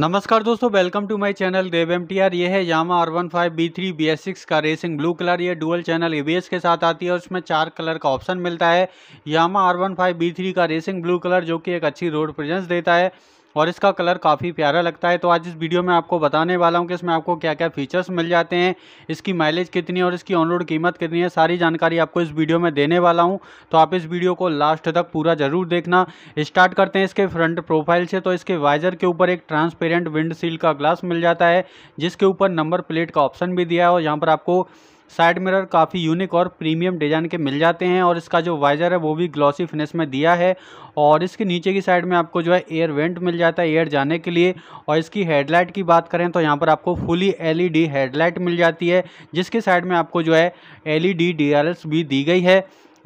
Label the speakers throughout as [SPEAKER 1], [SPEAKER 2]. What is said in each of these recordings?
[SPEAKER 1] नमस्कार दोस्तों welcome to my channel Dev M T R ये है Yamaha R one five B three B S six का racing blue colour ये dual channel ए के साथ आती है और उसमें चार कलर का ऑप्शन मिलता है Yamaha R one five B three का रेसिंग ब्लू कलर जो कि एक अच्छी रोड प्रेजेंस देता है और इसका कलर काफ़ी प्यारा लगता है तो आज इस वीडियो में आपको बताने वाला हूँ कि इसमें आपको क्या क्या फीचर्स मिल जाते हैं इसकी माइलेज कितनी और इसकी ऑन रोड कीमत कितनी है सारी जानकारी आपको इस वीडियो में देने वाला हूँ तो आप इस वीडियो को लास्ट तक पूरा ज़रूर देखना स्टार्ट करते हैं इसके फ्रंट प्रोफाइल से तो इसके वाइजर के ऊपर एक ट्रांसपेरेंट विंडशील का ग्लास मिल जाता है जिसके ऊपर नंबर प्लेट का ऑप्शन भी दिया है और यहाँ पर आपको साइड मिरर काफ़ी यूनिक और प्रीमियम डिज़ाइन के मिल जाते हैं और इसका जो वाइजर है वो भी ग्लॉसी फिनिश में दिया है और इसके नीचे की साइड में आपको जो है एयर वेंट मिल जाता है एयर जाने के लिए और इसकी हेडलाइट की बात करें तो यहाँ पर आपको फुली एलईडी हेडलाइट मिल जाती है जिसके साइड में आपको जो है एलईडी ई भी दी गई है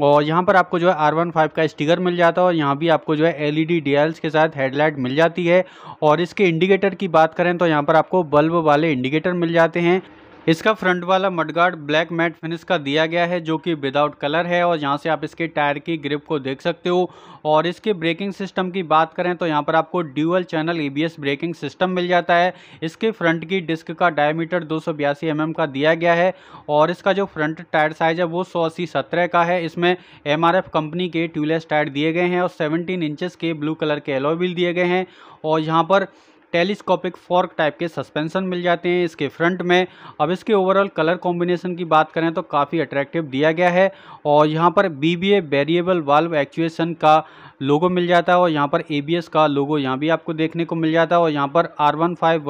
[SPEAKER 1] और यहाँ पर आपको जो है आर वन फाइव का स्टिकर मिल जाता है और यहाँ भी आपको जो है एल ई डी के साथ हेडलाइट मिल जाती है और इसके इंडिकेटर की बात करें तो यहाँ पर आपको बल्ब वाले इंडिकेटर मिल जाते हैं इसका फ्रंट वाला मडगार्ड ब्लैक मैट फिनिश का दिया गया है जो कि विदाउट कलर है और यहाँ से आप इसके टायर की ग्रिप को देख सकते हो और इसके ब्रेकिंग सिस्टम की बात करें तो यहाँ पर आपको dual channel ABS braking system मिल जाता है इसके फ्रंट की डिस्क का डायमीटर दो सौ mm का दिया गया है और इसका जो फ्रंट टायर साइज है वो सौ अस्सी सत्रह का है इसमें एम कंपनी के ट्यूलेस टायर दिए गए हैं और सेवनटीन इंचज़ के ब्लू कलर के एलोविल दिए गए हैं और यहाँ पर टेलीस्कोपिक फॉर्क टाइप के सस्पेंशन मिल जाते हैं इसके फ्रंट में अब इसके ओवरऑल कलर कॉम्बिनेशन की बात करें तो काफ़ी अट्रैक्टिव दिया गया है और यहाँ पर बी वेरिएबल वाल्व एक्चुएसन का लोगो मिल जाता है और यहाँ पर ए का लोगो यहाँ भी आपको देखने को मिल जाता है और यहाँ पर आर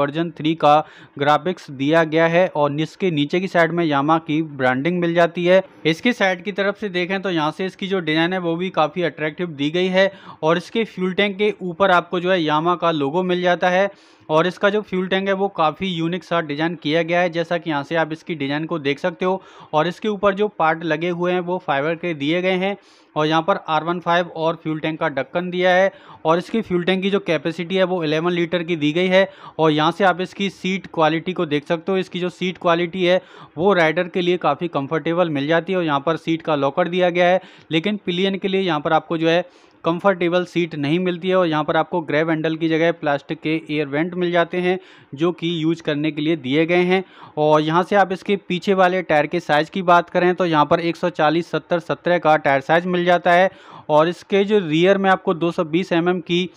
[SPEAKER 1] वर्जन थ्री का ग्राफिक्स दिया गया है और इसके नीचे की साइड में यामा की ब्रांडिंग मिल जाती है इसके साइड की तरफ से देखें तो यहाँ से इसकी जो डिज़ाइन है वो भी काफ़ी अट्रैक्टिव दी गई है और इसके फ्यूल टैंक के ऊपर आपको जो है यामा का लोगो मिल जाता है और इसका जो फ्यूल टैंक है वो काफ़ी यूनिक सा डिज़ाइन किया गया है जैसा कि यहाँ से आप इसकी डिज़ाइन को देख सकते हो और इसके ऊपर जो पार्ट लगे हुए हैं वो फाइबर के दिए गए हैं और यहाँ पर आर वन फाइव और फ्यूल टैंक का ढक्कन दिया है और इसकी फ्यूल टैंक की जो कैपेसिटी है वो 11 लीटर की दी गई है और यहाँ से आप इसकी सीट क्वालिटी को देख सकते हो इसकी जो सीट क्वालिटी है वो राइडर के लिए काफ़ी कंफर्टेबल मिल जाती है और यहाँ पर सीट का लॉकर दिया गया है लेकिन पिलियन के लिए यहाँ पर आपको जो है कंफर्टेबल सीट नहीं मिलती है और यहाँ पर आपको ग्रैब हैंडल की जगह प्लास्टिक के एयर वेंट मिल जाते हैं जो कि यूज करने के लिए दिए गए हैं और यहाँ से आप इसके पीछे वाले टायर के साइज़ की बात करें तो यहाँ पर 140 70 17 का टायर साइज़ मिल जाता है और इसके जो रियर में आपको 220 mm की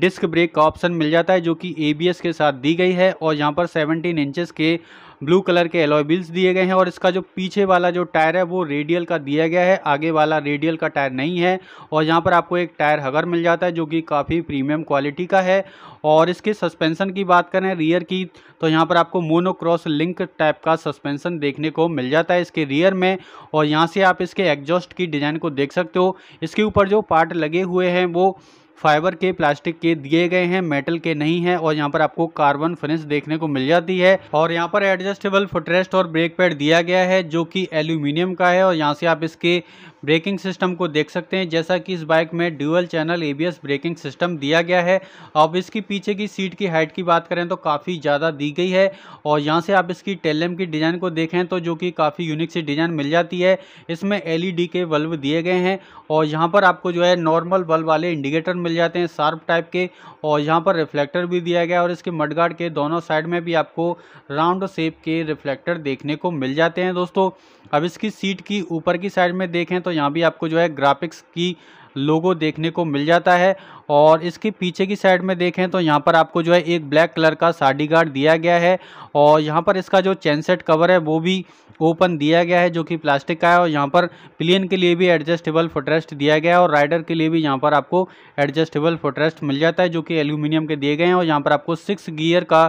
[SPEAKER 1] डिस्क ब्रेक का ऑप्शन मिल जाता है जो कि ए के साथ दी गई है और यहाँ पर सेवनटीन इंचज़ के ब्लू कलर के एलॉय बिल्स दिए गए हैं और इसका जो पीछे वाला जो टायर है वो रेडियल का दिया गया है आगे वाला रेडियल का टायर नहीं है और यहाँ पर आपको एक टायर हगर मिल जाता है जो कि काफ़ी प्रीमियम क्वालिटी का है और इसके सस्पेंसन की बात करें रियर की तो यहाँ पर आपको मोनोक्रॉस लिंक टाइप का सस्पेंसन देखने को मिल जाता है इसके रियर में और यहाँ से आप इसके एग्जॉस्ट की डिज़ाइन को देख सकते हो इसके ऊपर जो पार्ट लगे हुए हैं वो फाइबर के प्लास्टिक के दिए गए हैं मेटल के नहीं है और यहाँ पर आपको कार्बन फिनिश देखने को मिल जाती है और यहाँ पर एडजस्टेबल फुटरेस्ट और ब्रेक पैड दिया गया है जो कि एल्यूमिनियम का है और यहाँ से आप इसके ब्रेकिंग सिस्टम को देख सकते हैं जैसा कि इस बाइक में dual channel ABS braking system दिया गया है अब इसकी पीछे की सीट की हाइट की बात करें तो काफ़ी ज़्यादा दी गई है और यहाँ से आप इसकी टेलम की डिज़ाइन को देखें तो जो कि काफ़ी यूनिक सी डिज़ाइन मिल जाती है इसमें एल e के बल्ब दिए गए हैं और यहाँ पर आपको जो है नॉर्मल बल्ब वाले इंडिकेटर मिल जाते हैं शार्प टाइप के और यहाँ पर रिफ्लेक्टर भी दिया गया और इसके मडगार्ड के दोनों साइड में भी आपको राउंड शेप के रिफ्लेक्टर देखने को मिल जाते हैं दोस्तों अब इसकी सीट की ऊपर की साइड में देखें तो तो यहाँ भी आपको जो है ग्राफिक्स की लोगो देखने को मिल जाता है और इसके पीछे की साइड में देखें तो यहाँ पर आपको जो है एक ब्लैक कलर का साड़ी गार्ड दिया गया है और यहाँ पर इसका जो चैन सेट कवर है वो भी ओपन दिया गया है जो कि प्लास्टिक का है और यहाँ पर प्लेन के लिए भी एडजस्टेबल फुटरेस्ट दिया गया है और राइडर के लिए भी यहाँ पर आपको एडजस्टेबल फुटरेस्ट मिल जाता है जो कि एल्यूमिनियम के दिए गए हैं और यहाँ पर आपको सिक्स गियर का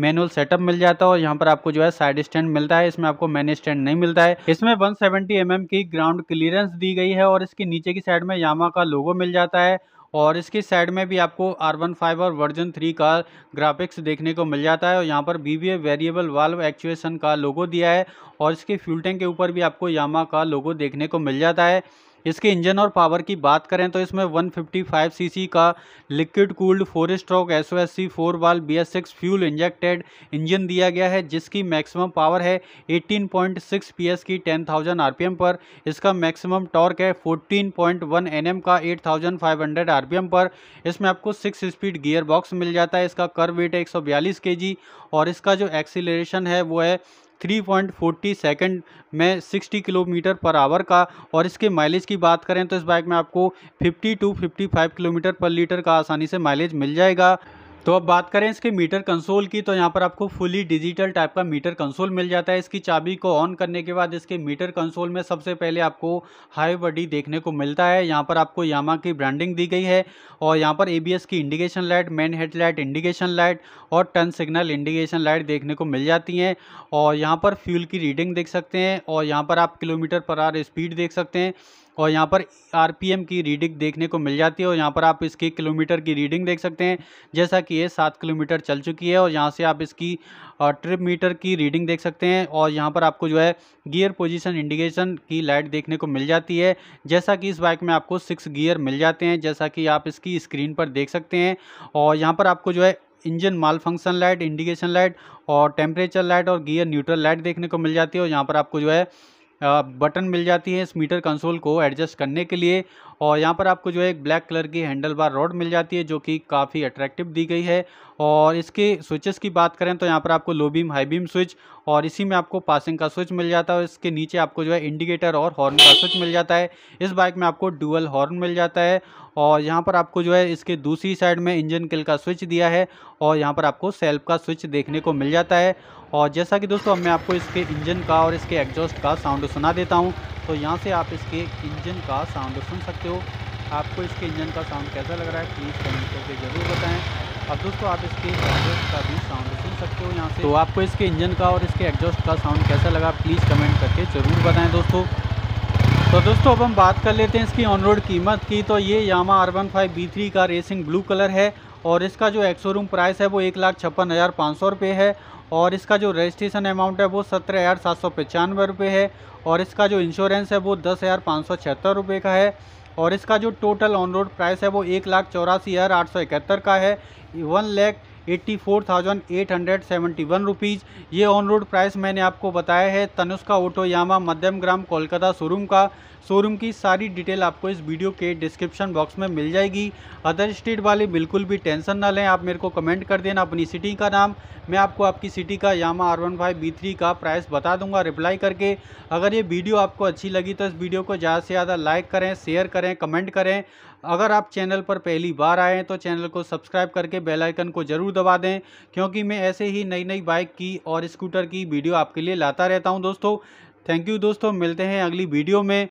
[SPEAKER 1] मैनुअल सेटअप मिल जाता है और यहाँ पर आपको जो है साइड स्टैंड मिलता है इसमें आपको मैन स्टैंड नहीं मिलता है इसमें वन सेवेंटी mm की ग्राउंड क्लियरेंस दी गई है और इसके नीचे की साइड में यामा का लोगो मिल जाता है और इसके साइड में भी आपको आर वन फाइव और वर्जन थ्री का ग्राफिक्स देखने को मिल जाता है और यहाँ पर बी वेरिएबल वाल्व एक्चुएसन का लोगो दिया है और इसके फ्यूल टैंक के ऊपर भी आपको यामा का लोगो देखने को मिल जाता है इसके इंजन और पावर की बात करें तो इसमें 155 सीसी का liquid cooled four stroke S O S C four valve B S six fuel injected engine दिया गया है जिसकी मैक्सिमम पावर है 18.6 पॉइंट की 10,000 आरपीएम पर इसका मैक्सिमम टॉर्क है 14.1 पॉइंट का 8,500 आरपीएम पर इसमें आपको सिक्स स्पीड गियर बॉक्स मिल जाता है इसका कर वेट है एक और इसका जो एक्सीलरेशन है वो है 3.40 सेकेंड में 60 किलोमीटर पर आवर का और इसके माइलेज की बात करें तो इस बाइक में आपको 50 टू 55 किलोमीटर पर लीटर का आसानी से माइलेज मिल जाएगा तो अब बात करें इसके मीटर कंसोल की तो यहाँ पर आपको फुली डिजिटल टाइप का मीटर कंसोल मिल जाता है इसकी चाबी को ऑन करने के बाद इसके मीटर कंसोल में सबसे पहले आपको हाई बडी देखने को मिलता है यहाँ पर आपको यामा की ब्रांडिंग दी गई है और यहाँ पर एबीएस की indication light main head light indication light और टर्न सिग्नल इंडिकेशन लाइट देखने को मिल जाती हैं और यहाँ पर फ्यूल की रीडिंग देख सकते हैं और यहाँ पर आप किलोमीटर पर आर स्पीड देख सकते हैं और यहाँ पर आर की रीडिंग देखने को मिल जाती है और यहाँ पर आप इसकी किलोमीटर की रीडिंग देख सकते हैं जैसा कि ये सात किलोमीटर चल चुकी है और यहाँ से आप इसकी ट्रिप मीटर की रीडिंग देख सकते हैं और यहाँ पर आपको जो है गियर पोजीशन इंडिकेशन की लाइट देखने को मिल जाती है जैसा कि इस बाइक में आपको सिक्स गियर मिल जाते हैं जैसा कि आप इसकी स्क्रीन पर देख सकते हैं और यहाँ पर आपको जो है engine malfunction light indication light और टेम्परेचर लाइट और गियर न्यूट्रल लाइट देखने को मिल जाती है और यहाँ पर आपको जो है बटन मिल जाती है इस मीटर कंसोल को एडजस्ट करने के लिए और यहाँ पर आपको जो है एक ब्लैक कलर की हैंडल बार रोड मिल जाती है जो कि काफ़ी अट्रैक्टिव दी गई है और इसके स्विचेस की बात करें तो यहाँ पर आपको low beam high beam switch और इसी में आपको पासिंग का स्विच मिल जाता है और इसके नीचे आपको जो है इंडिकेटर और हॉर्न का स्विच मिल जाता है इस बाइक में आपको डुअल हॉर्न मिल जाता है और यहाँ पर आपको जो है इसके दूसरी साइड में इंजन किल का स्विच दिया है और यहाँ पर आपको सेल्फ का स्विच देखने को मिल जाता है और जैसा कि दोस्तों अब मैं आपको इसके इंजन का और इसके एग्जॉस्ट का साउंड सुना देता हूँ तो यहाँ से आप इसके इंजन का साउंड तो सुन सकते हो आपको इसके इंजन का साउंड कैसा लग रहा है प्लीज़ कमेंट करके ज़रूर बताएं अब दोस्तों आप इसके एग्जॉस्ट का भी साउंड सुन सकते हो यहाँ से तो आपको इसके इंजन का और इसके एग्जॉस्ट का साउंड कैसा लगा प्लीज़ कमेंट करके ज़रूर बताएं दोस्तों तो दोस्तों अब हम बात कर लेते हैं इसकी ऑन रोड कीमत की तो ये Yamaha R one five B three का रेसिंग ब्लू कलर है और इसका जो एक्सोरूम प्राइस है वो एक लाख छप्पन हज़ार पाँच सौ रुपये है और इसका जो रजिस्ट्रेशन अमाउंट है वो सत्रह हज़ार सात सौ पचानवे रुपये है और इसका जो इंश्योरेंस है वो दस हज़ार पाँच सौ छिहत्तर रुपये का है और इसका जो टोटल ऑन रोड प्राइस है वो एक लाख चौरासी हज़ार आठ सौ इकहत्तर का है one lakh eighty four thousand eight hundred seventy one rupees ये ऑन रोड प्राइस मैंने आपको बताया है Tanushka auto Yamaha Madhyamgram Kolkata showroom का शोरूम की सारी डिटेल आपको इस वीडियो के डिस्क्रिप्शन बॉक्स में मिल जाएगी अदर स्टेट वाले बिल्कुल भी टेंशन ना लें आप मेरे को कमेंट कर देना अपनी सिटी का नाम मैं आपको आपकी सिटी का Yamaha R one five B three का प्राइस बता दूंगा रिप्लाई करके अगर ये वीडियो आपको अच्छी लगी तो इस वीडियो को ज़्यादा से ज़्यादा लाइक करें शेयर करें कमेंट करें अगर आप चैनल पर पहली बार आए हैं तो चैनल को सब्सक्राइब करके बेल आइकन को ज़रूर दबा दें क्योंकि मैं ऐसे ही नई नई बाइक की और स्कूटर की वीडियो आपके लिए लाता रहता हूं दोस्तों थैंक यू दोस्तों मिलते हैं अगली वीडियो में